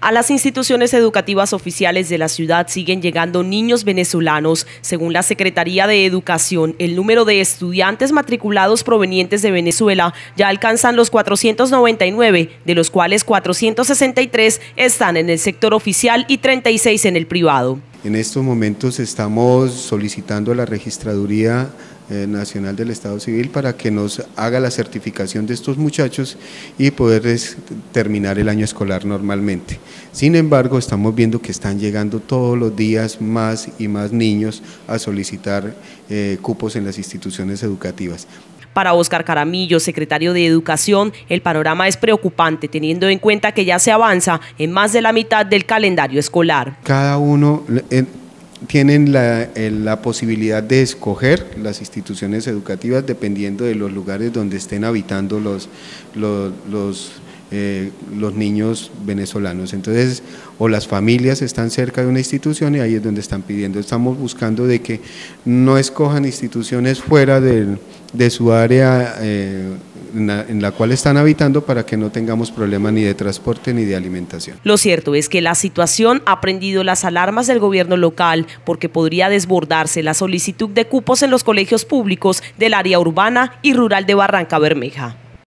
A las instituciones educativas oficiales de la ciudad siguen llegando niños venezolanos. Según la Secretaría de Educación, el número de estudiantes matriculados provenientes de Venezuela ya alcanzan los 499, de los cuales 463 están en el sector oficial y 36 en el privado. En estos momentos estamos solicitando a la registraduría eh, Nacional del Estado Civil para que nos haga la certificación de estos muchachos y poder terminar el año escolar normalmente. Sin embargo, estamos viendo que están llegando todos los días más y más niños a solicitar eh, cupos en las instituciones educativas. Para Óscar Caramillo, secretario de Educación, el panorama es preocupante teniendo en cuenta que ya se avanza en más de la mitad del calendario escolar. Cada uno eh, tiene eh, la, posibilidad de escoger las instituciones educativas dependiendo de los lugares donde estén habitando los, los, los eh, los niños venezolanos. Entonces, o las familias están cerca de una institución y ahí es donde están pidiendo. Estamos buscando de que no escojan instituciones fuera de, su área eh, en la cual están habitando para que no tengamos problemas ni de transporte ni de alimentación. Lo cierto es que la situación ha prendido las alarmas del gobierno local porque podría desbordarse la solicitud de cupos en los colegios públicos del área urbana y rural de Barranca Bermeja.